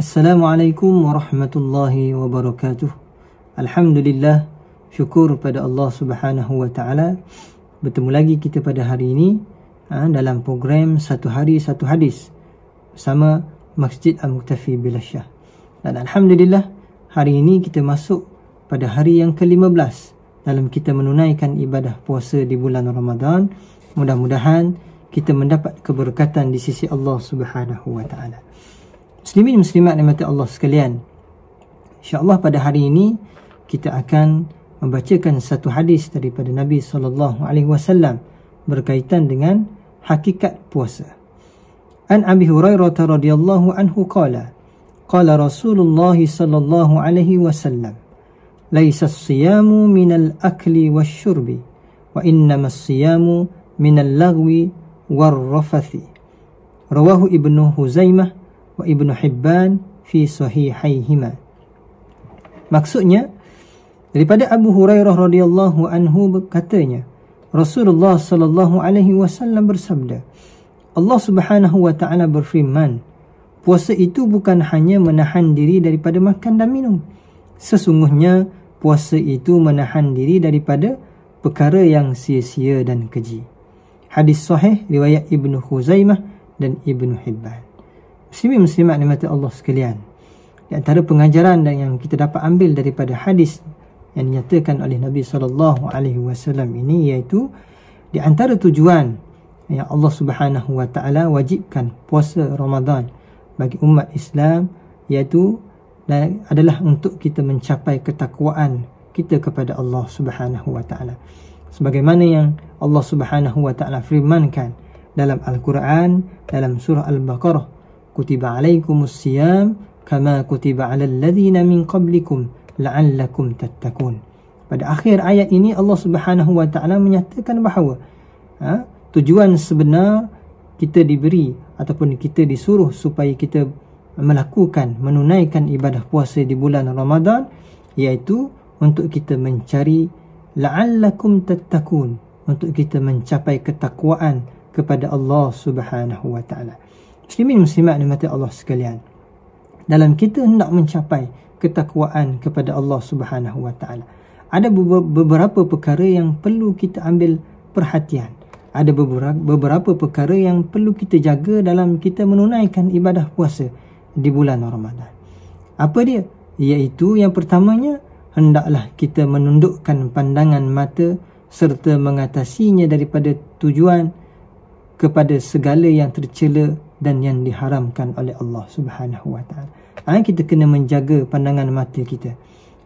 Assalamualaikum warahmatullahi wabarakatuh. Alhamdulillah, syukur pada Allah Subhanahu wa taala. Bertemu lagi kita pada hari ini ha, dalam program Satu Hari Satu Hadis bersama Masjid Al-Muktafi Bilashah. Dan alhamdulillah, hari ini kita masuk pada hari yang ke-15 dalam kita menunaikan ibadah puasa di bulan Ramadan. Mudah-mudahan kita mendapat keberkatan di sisi Allah Subhanahu wa taala. Muslimin muslimat yang mati Allah sekalian InsyaAllah pada hari ini Kita akan membacakan satu hadis daripada Nabi SAW Berkaitan dengan hakikat puasa An Abi Hurairah radhiyallahu anhu kala Kala Rasulullah sallallahu alaihi wasallam Laisa siyamu al akli wa syurbi Wa innama siyamu al lagwi wa rafathi Rawahu Ibnu Huzaimah wa Ibn Hibban fi sahihaihima. Maksudnya daripada Abu Hurairah radhiyallahu anhu katanya Rasulullah sallallahu alaihi wasallam bersabda Allah Subhanahu wa taala berfirman puasa itu bukan hanya menahan diri daripada makan dan minum sesungguhnya puasa itu menahan diri daripada perkara yang sia-sia dan keji Hadis sahih riwayat Ibnu Khuzaimah dan Ibnu Hibban muslimin muslimat nikmat Allah sekalian. Di antara pengajaran dan yang kita dapat ambil daripada hadis yang dinyatakan oleh Nabi saw ini iaitu di antara tujuan yang Allah Subhanahu wajibkan puasa Ramadan bagi umat Islam iaitu adalah untuk kita mencapai ketakwaan kita kepada Allah Subhanahu wa taala. Sebagaimana yang Allah Subhanahu wa taala firmankan dalam Al-Quran dalam surah Al-Baqarah كتب عليكم الصيام kama كتب على الذين من قبلكم لعلكم تتقون pada akhir ayat ini Allah Subhanahu wa taala menyatakan bahawa ha, tujuan sebenar kita diberi ataupun kita disuruh supaya kita melakukan menunaikan ibadah puasa di bulan Ramadan iaitu untuk kita mencari la'allakum tattaqun untuk kita mencapai ketakwaan kepada Allah Subhanahu wa taala Muslimin muslimat dimati Allah sekalian. Dalam kita hendak mencapai ketakwaan kepada Allah Subhanahu Wa Taala, ada beberapa perkara yang perlu kita ambil perhatian. Ada beberapa perkara yang perlu kita jaga dalam kita menunaikan ibadah puasa di bulan Ramadan. Apa dia? Iaitu yang pertamanya, hendaklah kita menundukkan pandangan mata serta mengatasinya daripada tujuan kepada segala yang tercela dan yang diharamkan oleh Allah Subhanahu Wa Taala. Ha, kita kena menjaga pandangan mata kita.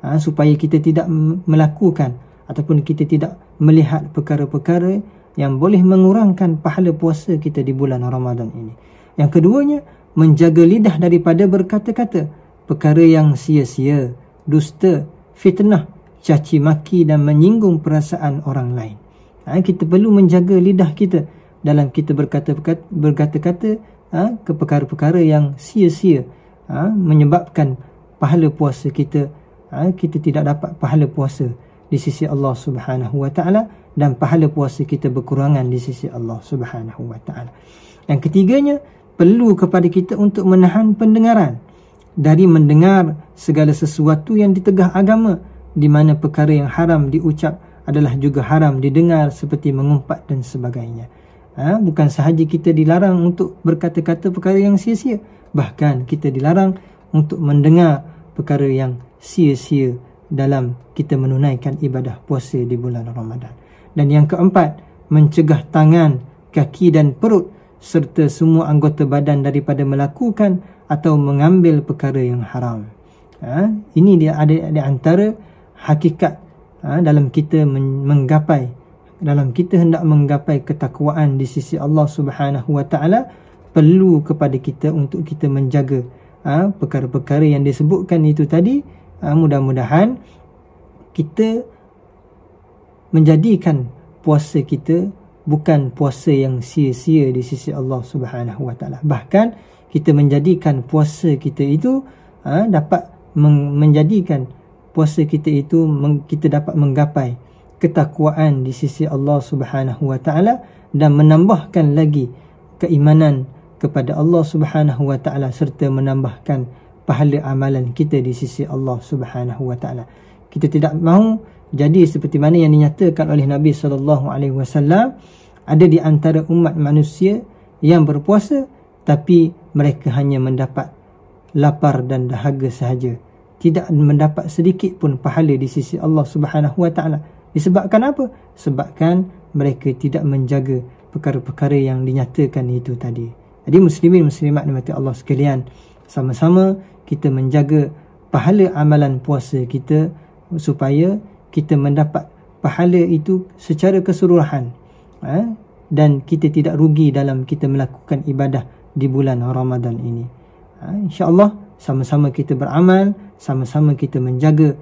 Ha, supaya kita tidak melakukan ataupun kita tidak melihat perkara-perkara yang boleh mengurangkan pahala puasa kita di bulan Ramadan ini. Yang keduanya, menjaga lidah daripada berkata-kata perkara yang sia-sia, dusta, fitnah, caci maki dan menyinggung perasaan orang lain. Ha, kita perlu menjaga lidah kita dalam kita berkata-kata, berkata-kata ha, ke perkara-perkara yang sia-sia ha, menyebabkan pahala puasa kita ha, kita tidak dapat pahala puasa di sisi Allah Subhanahu Wa Taala dan pahala puasa kita berkurangan di sisi Allah Subhanahu Wa Taala. Yang ketiganya perlu kepada kita untuk menahan pendengaran dari mendengar segala sesuatu yang ditegah agama di mana perkara yang haram diucap adalah juga haram didengar seperti mengumpat dan sebagainya ha, bukan sahaja kita dilarang untuk berkata-kata perkara yang sia-sia bahkan kita dilarang untuk mendengar perkara yang sia-sia dalam kita menunaikan ibadah puasa di bulan Ramadan dan yang keempat mencegah tangan kaki dan perut serta semua anggota badan daripada melakukan atau mengambil perkara yang haram ha, ini dia ada di antara hakikat ha, dalam kita menggapai dalam kita hendak menggapai ketakwaan di sisi Allah Subhanahu Wa Taala perlu kepada kita untuk kita menjaga ha, perkara-perkara ha, yang disebutkan itu tadi ha, mudah-mudahan kita menjadikan puasa kita bukan puasa yang sia-sia di sisi Allah Subhanahu Wa Taala bahkan kita menjadikan puasa kita itu ha, dapat menjadikan puasa kita itu kita dapat menggapai ketakwaan di sisi Allah Subhanahu wa taala dan menambahkan lagi keimanan kepada Allah Subhanahu wa taala serta menambahkan pahala amalan kita di sisi Allah Subhanahu wa taala. Kita tidak mahu jadi seperti mana yang dinyatakan oleh Nabi sallallahu alaihi wasallam ada di antara umat manusia yang berpuasa tapi mereka hanya mendapat lapar dan dahaga sahaja tidak mendapat sedikit pun pahala di sisi Allah Subhanahu wa taala. Disebabkan apa? Sebabkan mereka tidak menjaga perkara-perkara yang dinyatakan itu tadi. Jadi muslimin muslimat dimati Allah sekalian. Sama-sama kita menjaga pahala amalan puasa kita supaya kita mendapat pahala itu secara keseluruhan. Ha? Dan kita tidak rugi dalam kita melakukan ibadah di bulan Ramadan ini. Ha? Allah sama-sama kita beramal, sama-sama kita menjaga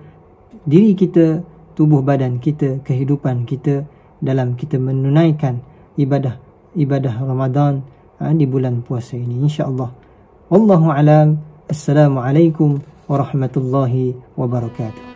diri kita, tubuh badan kita, kehidupan kita dalam kita menunaikan ibadah ibadah Ramadan ha, di bulan puasa ini Insya Allah Wallahu alam. Assalamualaikum warahmatullahi wabarakatuh.